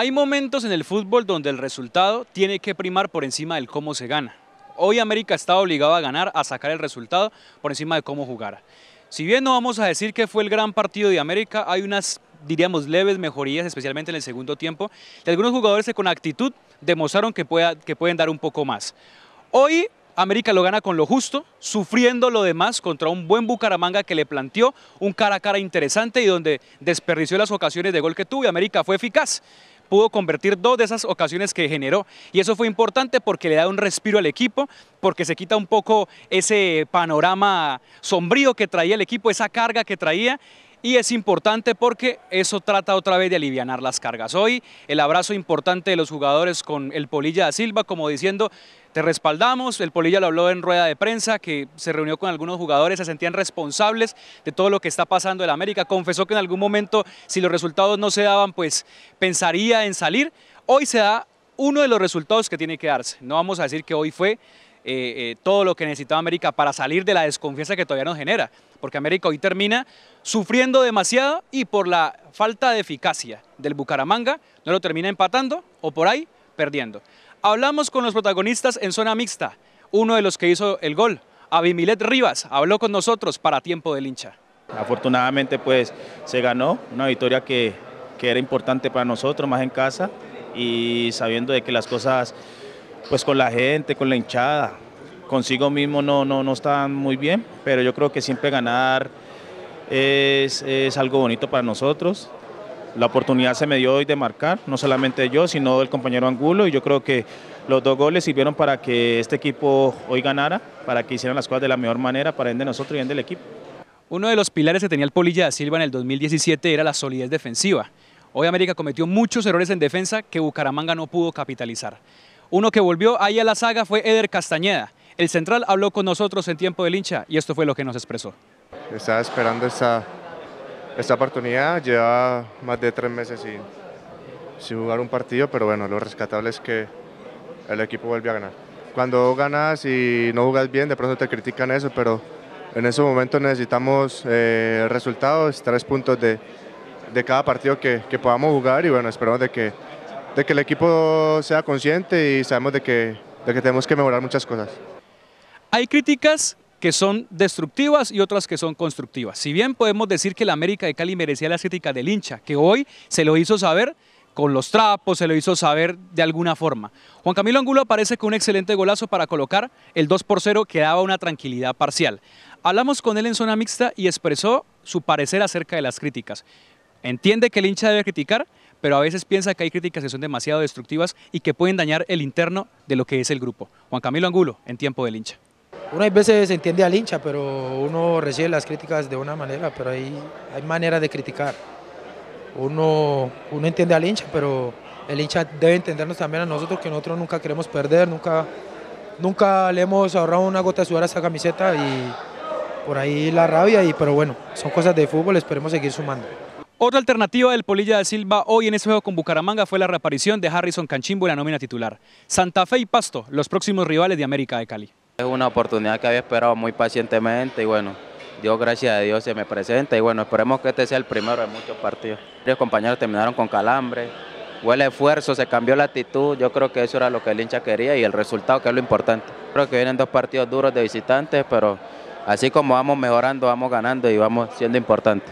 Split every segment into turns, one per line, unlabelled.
Hay momentos en el fútbol donde el resultado tiene que primar por encima del cómo se gana. Hoy América está obligado a ganar, a sacar el resultado por encima de cómo jugara. Si bien no vamos a decir que fue el gran partido de América, hay unas, diríamos, leves mejorías, especialmente en el segundo tiempo, y algunos jugadores que con actitud demostraron que, que pueden dar un poco más. Hoy América lo gana con lo justo, sufriendo lo demás contra un buen Bucaramanga que le planteó un cara a cara interesante y donde desperdició las ocasiones de gol que tuvo y América fue eficaz pudo convertir dos de esas ocasiones que generó y eso fue importante porque le da un respiro al equipo, porque se quita un poco ese panorama sombrío que traía el equipo, esa carga que traía y es importante porque eso trata otra vez de aliviar las cargas. Hoy el abrazo importante de los jugadores con el Polilla da Silva, como diciendo, te respaldamos, el Polilla lo habló en rueda de prensa, que se reunió con algunos jugadores, se sentían responsables de todo lo que está pasando en América, confesó que en algún momento si los resultados no se daban, pues pensaría en salir. Hoy se da uno de los resultados que tiene que darse. No vamos a decir que hoy fue, eh, eh, todo lo que necesitaba América para salir de la desconfianza que todavía nos genera, porque América hoy termina sufriendo demasiado y por la falta de eficacia del Bucaramanga no lo termina empatando o por ahí perdiendo. Hablamos con los protagonistas en zona mixta, uno de los que hizo el gol, Abimilet Rivas, habló con nosotros para Tiempo del Hincha.
Afortunadamente pues se ganó una victoria que, que era importante para nosotros, más en casa, y sabiendo de que las cosas pues con la gente, con la hinchada. Consigo mismo no, no, no están muy bien, pero yo creo que siempre ganar es, algo bonito para nosotros. La oportunidad se me dio hoy de marcar, no solamente yo, sino el compañero Angulo, y yo creo que los dos goles sirvieron para que
este equipo hoy ganara, para que hicieran las cosas de la mejor manera, para el de nosotros y el del equipo. Uno de los pilares que tenía el Polilla de Silva en el 2017 era la solidez defensiva. Hoy América cometió muchos errores en defensa que Bucaramanga no pudo capitalizar. Uno que volvió ahí a la saga fue Eder Castañeda. El central habló con nosotros en tiempo del hincha y esto fue lo que nos expresó.
Estaba esperando esta, esta oportunidad, lleva más de tres meses sin, sin jugar un partido, pero bueno, lo rescatable es que el equipo vuelve a ganar. Cuando ganas y no jugas bien, de pronto te critican eso, pero en ese momento necesitamos eh, resultados, tres puntos de, de cada partido que, que podamos jugar y bueno, esperamos de que de que el equipo sea consciente y sabemos de que, de que tenemos que mejorar muchas cosas.
Hay críticas que son destructivas y otras que son constructivas. Si bien podemos decir que la América de Cali merecía las críticas del hincha, que hoy se lo hizo saber con los trapos, se lo hizo saber de alguna forma. Juan Camilo Angulo aparece con un excelente golazo para colocar el 2 por 0 que daba una tranquilidad parcial. Hablamos con él en zona mixta y expresó su parecer acerca de las críticas. Entiende que el hincha debe criticar, pero a veces piensa que hay críticas que son demasiado destructivas y que pueden dañar el interno de lo que es el grupo. Juan Camilo Angulo, en tiempo del hincha.
Uno hay veces entiende al hincha, pero uno recibe las críticas de una manera, pero hay, hay manera de criticar. Uno, uno entiende al hincha, pero el hincha debe entendernos también a nosotros, que nosotros nunca queremos perder, nunca, nunca le hemos ahorrado una gota de sudor a esa camiseta y por ahí la rabia, y, pero bueno, son cosas de fútbol, esperemos seguir sumando.
Otra alternativa del Polilla de Silva hoy en ese juego con Bucaramanga fue la reaparición de Harrison Canchimbo en la nómina titular. Santa Fe y Pasto, los próximos rivales de América de Cali.
Es una oportunidad que había esperado muy pacientemente y bueno, Dios gracias a Dios se me presenta y bueno, esperemos que este sea el primero de muchos partidos. Varios compañeros terminaron con calambre, huele esfuerzo, se cambió la actitud, yo creo que eso era lo que el hincha quería y el resultado que es lo importante. Creo que vienen dos partidos duros de visitantes, pero así como vamos mejorando, vamos ganando y vamos siendo importantes.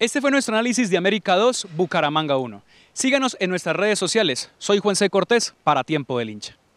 Este fue nuestro análisis de América 2, Bucaramanga 1. Síganos en nuestras redes sociales. Soy Juan C. Cortés para Tiempo del Hincha.